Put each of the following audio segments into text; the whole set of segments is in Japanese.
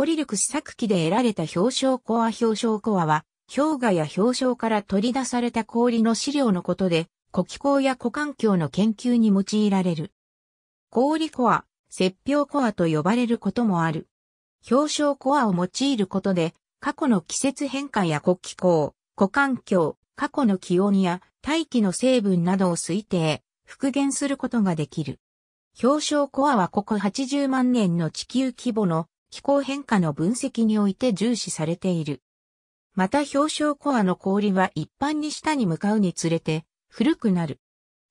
ボリルク試作機で得られた氷床コア氷床コアは、氷河や氷床から取り出された氷の資料のことで、古気候や古環境の研究に用いられる。氷コア、雪氷コアと呼ばれることもある。氷床コアを用いることで、過去の季節変化や国気候、古環境、過去の気温や大気の成分などを推定、復元することができる。氷床コアはここ80万年の地球規模の気候変化の分析において重視されている。また氷床コアの氷は一般に下に向かうにつれて古くなる。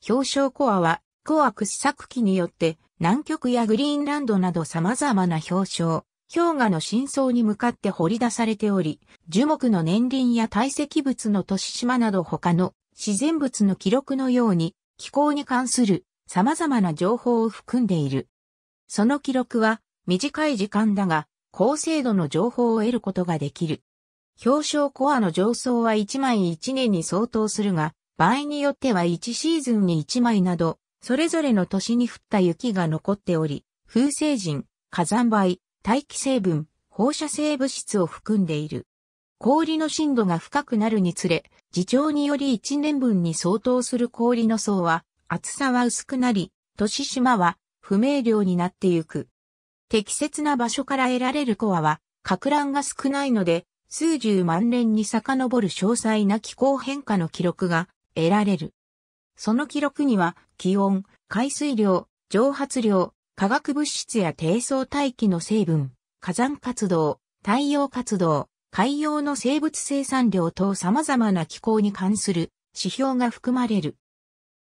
氷床コアはコア掘削機によって南極やグリーンランドなど様々な氷床、氷河の深層に向かって掘り出されており、樹木の年輪や堆積物の都市島など他の自然物の記録のように気候に関する様々な情報を含んでいる。その記録は短い時間だが、高精度の情報を得ることができる。表彰コアの上層は1枚1年に相当するが、場合によっては1シーズンに1枚など、それぞれの年に降った雪が残っており、風星人、火山灰、大気成分、放射性物質を含んでいる。氷の深度が深くなるにつれ、自長により1年分に相当する氷の層は、厚さは薄くなり、年島は不明瞭になってゆく。適切な場所から得られるコアは、格乱が少ないので、数十万年に遡る詳細な気候変化の記録が得られる。その記録には、気温、海水量、蒸発量、化学物質や低層大気の成分、火山活動、太陽活動、海洋の生物生産量等様々な気候に関する指標が含まれる。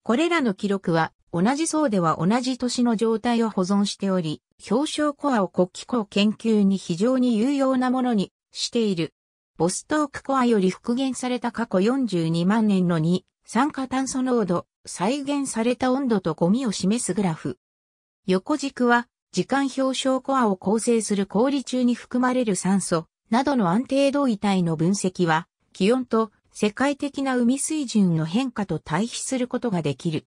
これらの記録は同じ層では同じ年の状態を保存しており、表彰コアを国旗校研究に非常に有用なものにしている。ボストークコアより復元された過去42万年の2、酸化炭素濃度、再現された温度とゴミを示すグラフ。横軸は、時間表彰コアを構成する氷中に含まれる酸素などの安定度位体の分析は、気温と世界的な海水準の変化と対比することができる。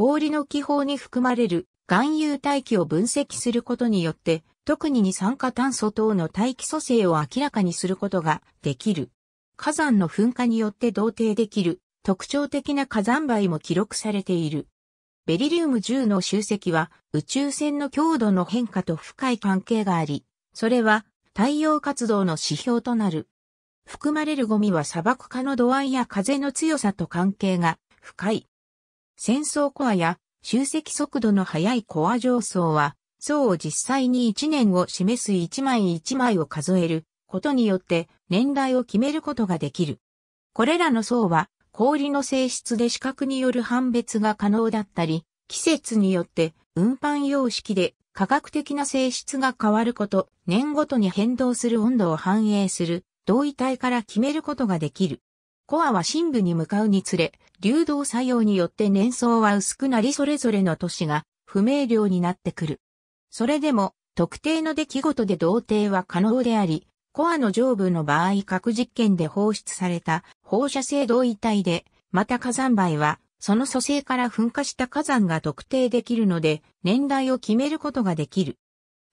氷の気泡に含まれる含有大気を分析することによって、特に二酸化炭素等の大気組成を明らかにすることができる。火山の噴火によって同定できる特徴的な火山灰も記録されている。ベリリウム10の集積は宇宙船の強度の変化と深い関係があり、それは太陽活動の指標となる。含まれるゴミは砂漠化の度合いや風の強さと関係が深い。戦争コアや集積速度の速いコア上層は、層を実際に1年を示す1枚1枚を数えることによって年代を決めることができる。これらの層は氷の性質で視覚による判別が可能だったり、季節によって運搬様式で科学的な性質が変わること、年ごとに変動する温度を反映する同位体から決めることができる。コアは深部に向かうにつれ、流動作用によって年層は薄くなりそれぞれの都市が不明瞭になってくる。それでも、特定の出来事で同定は可能であり、コアの上部の場合核実験で放出された放射性同位体で、また火山灰は、その組成から噴火した火山が特定できるので、年代を決めることができる。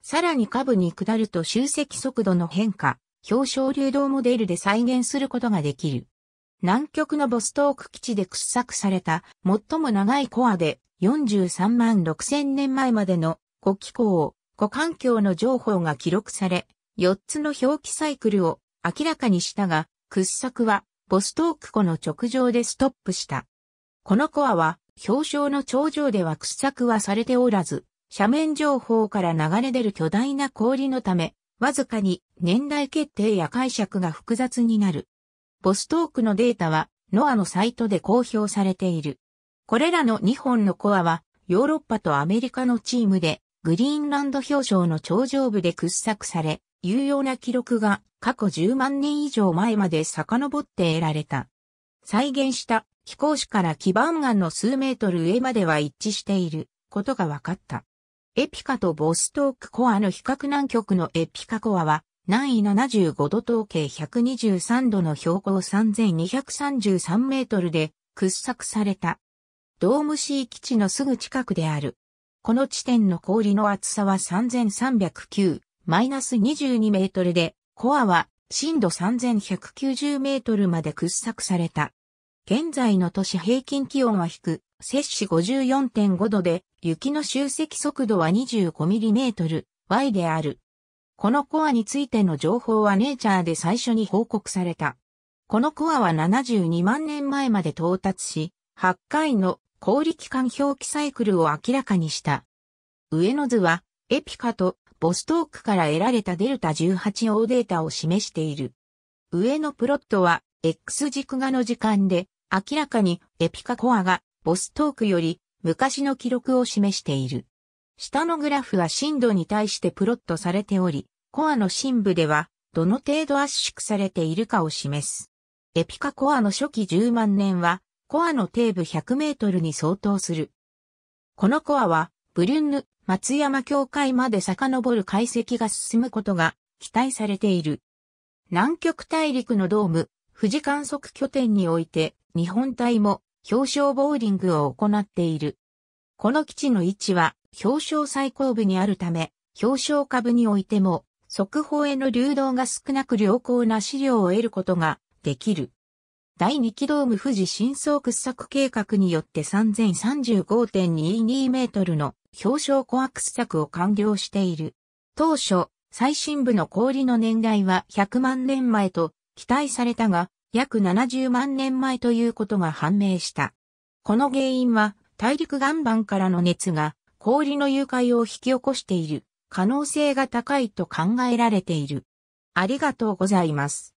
さらに下部に下ると集積速度の変化、表彰流動モデルで再現することができる。南極のボストーク基地で掘削された最も長いコアで43万6000年前までの古気候、古環境の情報が記録され、4つの表記サイクルを明らかにしたが、掘削はボストーク湖の直上でストップした。このコアは表彰の頂上では掘削はされておらず、斜面情報から流れ出る巨大な氷のため、わずかに年代決定や解釈が複雑になる。ボストークのデータは、ノアのサイトで公表されている。これらの2本のコアは、ヨーロッパとアメリカのチームで、グリーンランド表彰の頂上部で掘削され、有用な記録が過去10万年以上前まで遡って得られた。再現した飛行士から基盤岩の数メートル上までは一致していることが分かった。エピカとボストークコアの比較南極のエピカコアは南緯75度統計123度の標高3233メートルで掘削された。ドームシー基地のすぐ近くである。この地点の氷の厚さは3309マイナス22メートルで、コアは深度3190メートルまで掘削された。現在の都市平均気温は低、摂氏54.5度で、雪の集積速度は25ミリメートル y である。このコアについての情報はネイチャーで最初に報告された。このコアは72万年前まで到達し、8回の氷期間表記サイクルを明らかにした。上の図は、エピカとボストークから得られたデルタ 18O データを示している。上のプロットは、X 軸画の時間で、明らかにエピカコアがボストークより昔の記録を示している。下のグラフは深度に対してプロットされており、コアの深部では、どの程度圧縮されているかを示す。エピカコアの初期10万年は、コアの底部100メートルに相当する。このコアは、ブリュンヌ、松山境界まで遡る解析が進むことが期待されている。南極大陸のドーム、富士観測拠点において、日本隊も表彰ボーリングを行っている。この基地の位置は、表彰最高部にあるため、表彰下部においても、速報への流動が少なく良好な資料を得ることができる。第2期ドーム富士新層掘削計画によって3035.22メートルの表彰コア掘削を完了している。当初、最深部の氷の年代は100万年前と期待されたが、約70万年前ということが判明した。この原因は大陸岩盤からの熱が氷の誘拐を引き起こしている可能性が高いと考えられている。ありがとうございます。